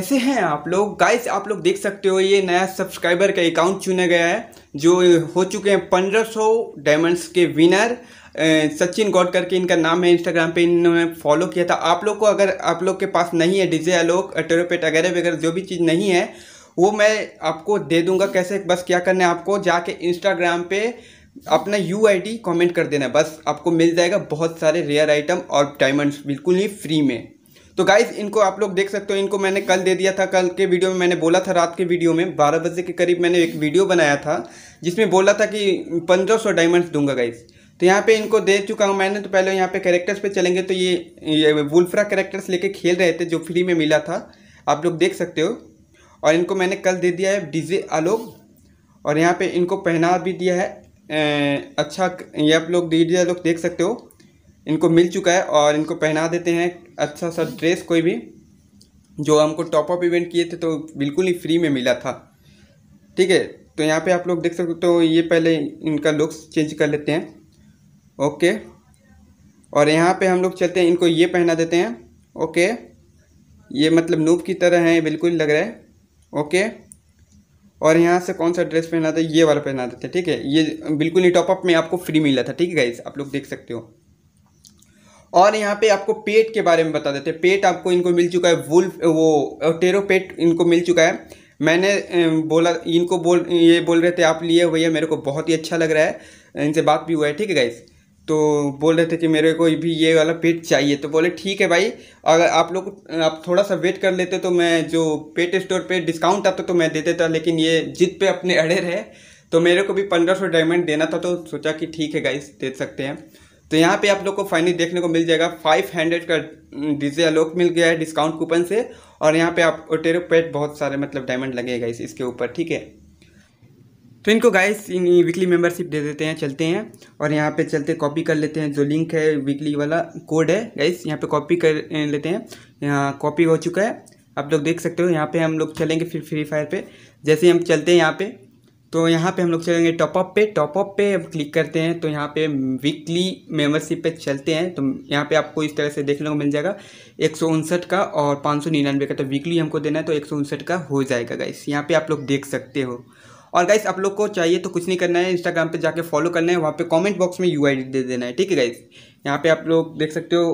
कैसे हैं आप लोग गाइस आप लोग देख सकते हो ये नया सब्सक्राइबर का अकाउंट चुना गया है जो हो चुके हैं पंद्रह सौ डायमंड्स के विनर सचिन गौड करके इनका नाम है इंस्टाग्राम पे इन्होंने फॉलो किया था आप लोग को अगर आप लोग के पास नहीं है डीजे आलोक टेरोपेट वगैरह वगैरह जो भी चीज़ नहीं है वो मैं आपको दे दूंगा कैसे बस क्या करना है आपको जाके इंस्टाग्राम पे अपना यू आई डी कॉमेंट कर देना बस आपको मिल जाएगा बहुत सारे रेयर आइटम और डायमंड्स बिल्कुल ही फ्री में तो गाइज इनको आप लोग देख सकते हो इनको मैंने कल दे दिया था कल के वीडियो में मैंने बोला था रात के वीडियो में बारह बजे के करीब मैंने एक वीडियो बनाया था जिसमें बोला था कि पंद्रह सौ डायमंड्स दूंगा गाइज तो यहाँ पे इनको दे चुका हूँ मैंने तो पहले यहाँ पे कैरेक्टर्स पे चलेंगे तो ये, ये वुल्फ्रा करेक्टर्स लेके खेल रहे थे जो फ्री में मिला था आप लोग देख सकते हो और इनको मैंने कल दे दिया है डीजे आलोक और यहाँ पर इनको पहना भी दिया है अच्छा ये आप लोग डीजे आलोक देख सकते हो इनको मिल चुका है और इनको पहना देते हैं अच्छा सा ड्रेस कोई भी जो हमको टॉप अप इवेंट किए थे तो बिल्कुल ही फ्री में मिला था ठीक है तो यहाँ पे आप लोग देख सकते हो तो ये पहले इनका लुक्स चेंज कर लेते हैं ओके और यहाँ पे हम लोग चलते हैं इनको ये पहना देते हैं ओके ये मतलब नूब की तरह है बिल्कुल लग रहा है ओके और यहाँ से कौन सा ड्रेस पहना था ये वाला पहना देते हैं ठीक है ये बिल्कुल ही टॉपअप में आपको फ्री मिला था ठीक है गाइज आप लोग देख सकते हो और यहाँ पे आपको पेट के बारे में बता देते हैं पेट आपको इनको मिल चुका है वुल्फ वो टेरो पेट इनको मिल चुका है मैंने बोला इनको बोल ये बोल रहे थे आप लिए भैया मेरे को बहुत ही अच्छा लग रहा है इनसे बात भी हुआ है ठीक है गाइस तो बोल रहे थे कि मेरे को भी ये वाला पेट चाहिए तो बोले ठीक है भाई अगर आप लोग आप थोड़ा सा वेट कर लेते तो मैं जो पेट स्टोर पे डिस्काउंट आता तो मैं दे देता लेकिन ये जिद पे अपने अड़े रहे तो मेरे को भी पंद्रह सौ डायमंड देना था तो सोचा कि ठीक है गाइस दे सकते हैं तो यहाँ पे आप लोग को फाइनली देखने को मिल जाएगा 500 का डीजे हम्म, अलोक मिल गया है डिस्काउंट कूपन से और यहाँ पे आप ओटेरो पेट बहुत सारे मतलब डायमंड लगेगा इस इसके ऊपर ठीक है तो इनको गाइस इन वीकली मेंबरशिप दे देते हैं चलते हैं और यहाँ पे चलते कॉपी कर लेते हैं जो लिंक है वीकली वाला कोड है गाइस यहाँ पे कॉपी कर लेते हैं यहाँ कॉपी हो चुका है आप लोग देख सकते हो यहाँ पे हम लोग चलेंगे फिर फ्री फायर पे जैसे हम चलते हैं यहाँ पे तो यहाँ पे हम लोग चलेंगे टॉपअप पे टॉपअप पे अब क्लिक करते हैं तो यहाँ पे वीकली मेंबरशिप पे चलते हैं तो यहाँ पे आपको इस तरह से देखने को मिल जाएगा एक का और पाँच का तो वीकली हमको देना है तो एक का हो जाएगा गाइस यहाँ पे आप लोग देख सकते हो और गाइस आप लोग को चाहिए तो कुछ नहीं करना है इंस्टाग्राम पे जाके फॉलो करना है वहाँ पे कमेंट बॉक्स में यू दे देना है ठीक है गाइस यहाँ पे आप लोग देख सकते हो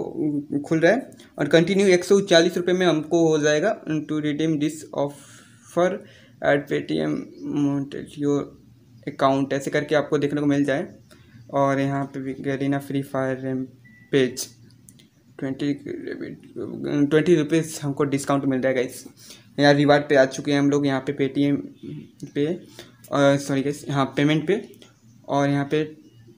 खुल रहा है और कंटिन्यू एक सौ में हमको हो जाएगा to redeem this offer at Paytm your account ऐसे करके आपको देखने को मिल जाए और यहाँ पे भी Garena free fire page twenty twenty rupees हमको डिस्काउंट मिल जाएगा इस यहाँ रिवार्ड पे आ चुके हैं हम लोग यहाँ पे पेटीएम पे सॉरी गैस हाँ पेमेंट पे और यहाँ पे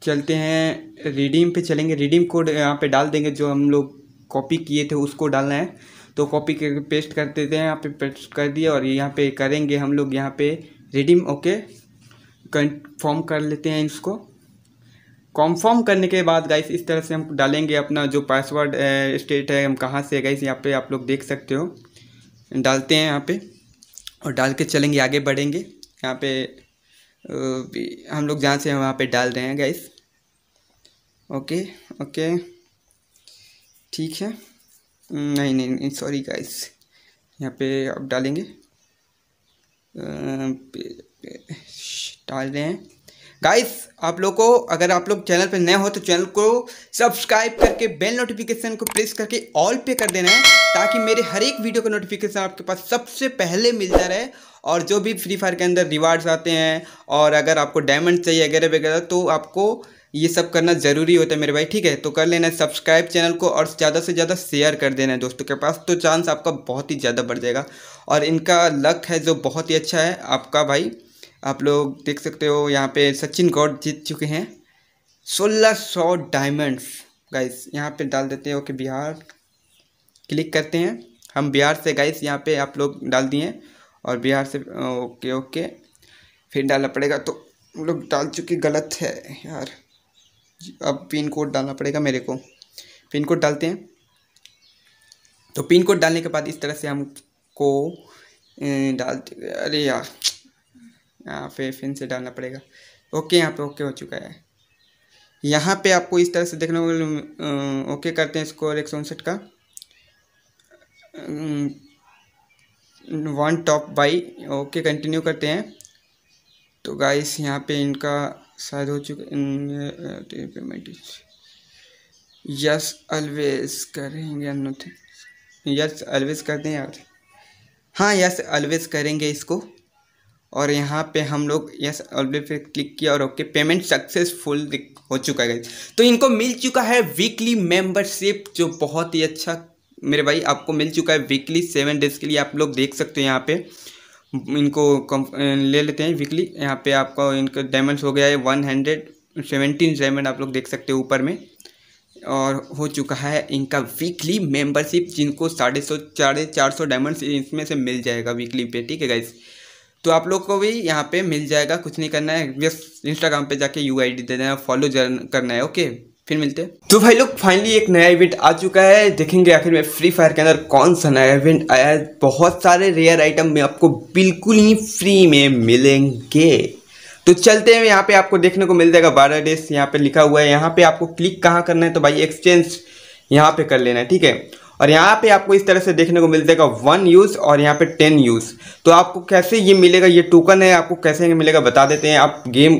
चलते हैं रिडीम पे चलेंगे रिडीम कोड यहाँ पे डाल देंगे जो हम लोग कॉपी किए थे उसको डालना है तो कॉपी कर पेस्ट कर देते हैं यहाँ पे पेस्ट कर दिया और यहाँ पे करेंगे हम लोग यहाँ पे रिडीम ओके कन्फर्म कर लेते हैं इसको कॉन्फर्म करने के बाद गाइस इस तरह से हम डालेंगे अपना जो पासवर्ड स्टेट है हम कहाँ से गाइस यहाँ पे आप लोग देख सकते हो डालते हैं यहाँ पे और डाल के चलेंगे आगे बढ़ेंगे यहाँ पे हम लोग जहाँ से वहाँ पे डाल रहे हैं गाइस ओके ओके ठीक है नहीं नहीं नहीं सॉरी गाइस यहाँ पे आप डालेंगे डाल रहे हैं गाइस आप लोग को अगर आप लोग चैनल पर नए हो तो चैनल को सब्सक्राइब करके बेल नोटिफिकेशन को प्रेस करके ऑल पे कर देना है ताकि मेरे हर एक वीडियो का नोटिफिकेशन आपके पास सबसे पहले मिलता रहे और जो भी फ्री फायर के अंदर रिवार्ड्स आते हैं और अगर आपको डायमंड चाहिए वगैरह वगैरह तो आपको ये सब करना ज़रूरी होता है मेरे भाई ठीक है तो कर लेना सब्सक्राइब चैनल को और ज़्यादा से ज़्यादा शेयर कर देना है दोस्तों के पास तो चांस आपका बहुत ही ज़्यादा बढ़ जाएगा और इनका लक है जो बहुत ही अच्छा है आपका भाई आप लोग देख सकते हो यहाँ पे सचिन गौड जीत चुके हैं सोलह सौ डायमंड्स गाइस यहाँ पर डाल देते हैं ओके बिहार क्लिक करते हैं हम बिहार से गाइस यहाँ पर आप लोग डाल दिए और बिहार से ओके ओके फिर डालना पड़ेगा तो लोग डाल चुके गलत है यार अब पिन कोड डालना पड़ेगा मेरे को पिन कोड डालते हैं तो पिन कोड डालने के बाद इस तरह से हमको डालते अरे यार यहाँ पे फिन से डालना पड़ेगा ओके यहाँ पे ओके हो चुका है यहाँ पे आपको इस तरह से देखने को ओके करते हैं स्कोर एक सौ उनसठ का one top buy okay continue करते हैं तो गाइस यहाँ पे इनका शायद हो चुके पेमेंट यस ऑलवेज करेंगे यस ऑलवेज कर दें यार हाँ यस ऑलवेज करेंगे इसको और यहाँ पे हम लोग यस ऑलवेज पे क्लिक किया और ओके पेमेंट सक्सेसफुल हो चुका है तो इनको मिल चुका है वीकली मेंबरशिप जो बहुत ही अच्छा मेरे भाई आपको मिल चुका है वीकली सेवन डेज के लिए आप लोग देख सकते हो यहाँ पे इनको ले लेते हैं वीकली यहाँ पे आपका इनका डायमंड्स हो गया है वन हंड्रेड सेवेंटीन डायमंड आप लोग देख सकते हो ऊपर में और हो चुका है इनका वीकली मेंबरशिप जिनको साढ़े सौ साढ़े चार सौ डायमंड्स इसमें से मिल जाएगा वीकली पे ठीक है गाइस तो आप लोग को भी यहाँ पे मिल जाएगा कुछ नहीं करना है बस इंस्टाग्राम पे जाके यू आई डी दे देना फॉलो करना है ओके फिर मिलते हैं तो भाई लोग फाइनली एक नया इवेंट आ चुका है देखेंगे आखिर में फ्री फायर के अंदर कौन सा नया इवेंट आया है बहुत सारे रेयर आइटम में आपको बिल्कुल ही फ्री में मिलेंगे तो चलते हैं यहाँ पे आपको देखने को मिल जाएगा बारह डेज यहाँ पे लिखा हुआ है यहाँ पे आपको क्लिक कहाँ करना है तो भाई एक्सचेंज यहाँ पे कर लेना है ठीक है और यहाँ पे आपको इस तरह से देखने को मिल जाएगा वन यूज़ और यहाँ पे टेन यूज़ तो आपको कैसे ये मिलेगा ये टोकन है आपको कैसे मिलेगा बता देते हैं आप गेम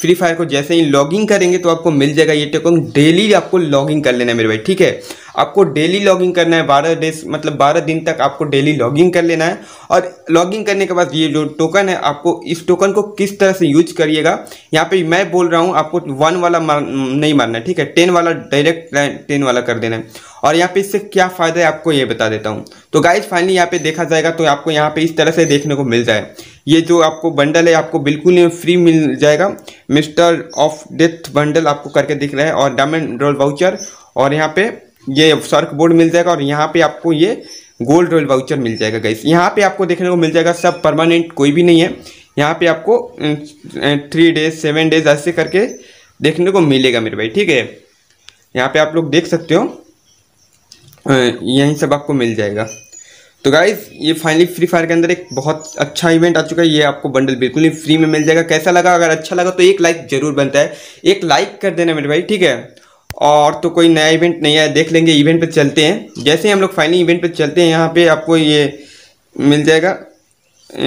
फ्री फायर को जैसे ही लॉगिंग करेंगे तो आपको मिल जाएगा ये टोकन डेली आपको लॉगिंग कर लेना है मेरे भाई ठीक है आपको डेली लॉगिंग करना है बारह डेज मतलब बारह दिन तक आपको डेली लॉगिंग कर लेना है और लॉगिंग करने के बाद ये जो टोकन है आपको इस टोकन को किस तरह से यूज करिएगा यहाँ पे मैं बोल रहा हूँ आपको वन वाला मार, नहीं मारना है ठीक है टेन वाला डायरेक्ट टेन वाला कर देना है और यहाँ पे इससे क्या फ़ायदा है आपको ये बता देता हूँ तो गाइज फाइनली यहाँ पे देखा जाएगा तो आपको यहाँ पे इस तरह से देखने को मिल जाए ये जो आपको बंडल है आपको बिल्कुल फ्री मिल जाएगा मिस्टर ऑफ डेथ बंडल आपको करके दिख रहा है और डायमंड रोल वाउचर और यहाँ पे ये सर्क बोर्ड मिल जाएगा और यहाँ पे आपको ये गोल्ड रोल वाउचर मिल जाएगा गाइस यहाँ पे आपको देखने को मिल जाएगा सब परमानेंट कोई भी नहीं है यहाँ पे आपको थ्री डेज सेवन डेज ऐसे करके देखने को मिलेगा मेरे भाई ठीक है यहाँ पे आप लोग देख सकते हो यहीं सब आपको मिल जाएगा तो गाइज ये फाइनली फ्री फायर के अंदर एक बहुत अच्छा इवेंट आ चुका है ये आपको बंडल बिल्कुल ही फ्री में मिल जाएगा कैसा लगा अगर अच्छा लगा तो एक लाइक जरूर बनता है एक लाइक कर देना मेरे भाई ठीक है और तो कोई नया इवेंट नहीं आया देख लेंगे इवेंट पे चलते हैं जैसे ही हम लोग फाइनली इवेंट पे चलते हैं यहाँ पे आपको ये मिल जाएगा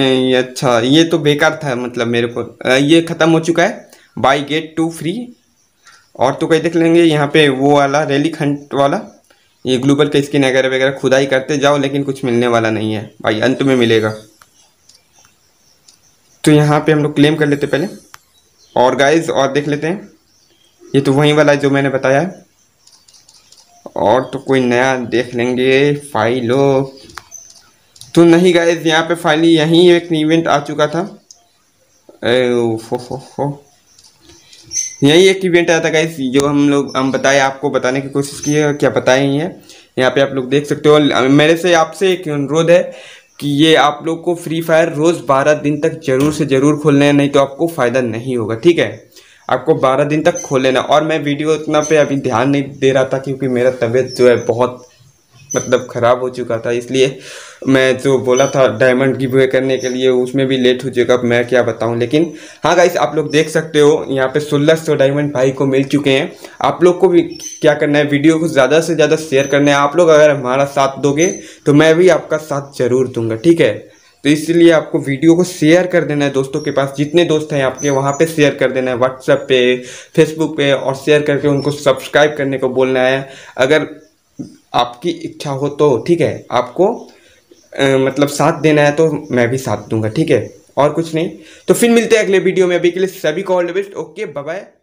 ये अच्छा ये तो बेकार था मतलब मेरे को ये ख़त्म हो चुका है बाई गेट टू फ्री और तो कहीं देख लेंगे यहाँ पे वो वाला रैली खंड वाला ये ग्लूबल के स्किन वगैरह वगैरह खुदाई करते जाओ लेकिन कुछ मिलने वाला नहीं है भाई अंत में मिलेगा तो यहाँ पे हम लोग क्लेम कर लेते पहले और गाइज और देख लेते हैं ये तो वहीं वाला है जो मैंने बताया है और तो कोई नया देख लेंगे फाइलो तो नहीं गाइज यहाँ पे फाइनली यहीं एक इवेंट आ चुका था ओ, फो, फो, फो। यही एक इवेंट आया था गाइस जो हम लोग हम बताए आपको बताने की कोशिश की है क्या बताए ही है यहाँ पे आप लोग देख सकते हो मेरे से आपसे एक अनुरोध है कि ये आप लोग को फ्री फायर रोज़ बारह दिन तक जरूर से ज़रूर खोल लेना नहीं तो आपको फ़ायदा नहीं होगा ठीक है आपको बारह दिन तक खोल लेना और मैं वीडियो इतना पे अभी ध्यान नहीं दे रहा था क्योंकि मेरा तबीयत जो है बहुत मतलब ख़राब हो चुका था इसलिए मैं जो बोला था डायमंड गिव अवे करने के लिए उसमें भी लेट हो चुका मैं क्या बताऊं लेकिन हाँ गाइस आप लोग देख सकते हो यहाँ पे सोलह सौ डायमंड भाई को मिल चुके हैं आप लोग को भी क्या करना है वीडियो को ज़्यादा से ज़्यादा शेयर करना है आप लोग अगर हमारा साथ दोगे तो मैं भी आपका साथ ज़रूर दूंगा ठीक है तो इसलिए आपको वीडियो को शेयर कर देना है दोस्तों के पास जितने दोस्त हैं आपके वहाँ पे शेयर कर देना है व्हाट्सएप पे फेसबुक पे और शेयर करके उनको सब्सक्राइब करने को बोलना है अगर आपकी इच्छा हो तो ठीक है आपको आ, मतलब साथ देना है तो मैं भी साथ दूंगा ठीक है और कुछ नहीं तो फिर मिलते हैं अगले वीडियो में अभी के लिए सभी को all the best okay bye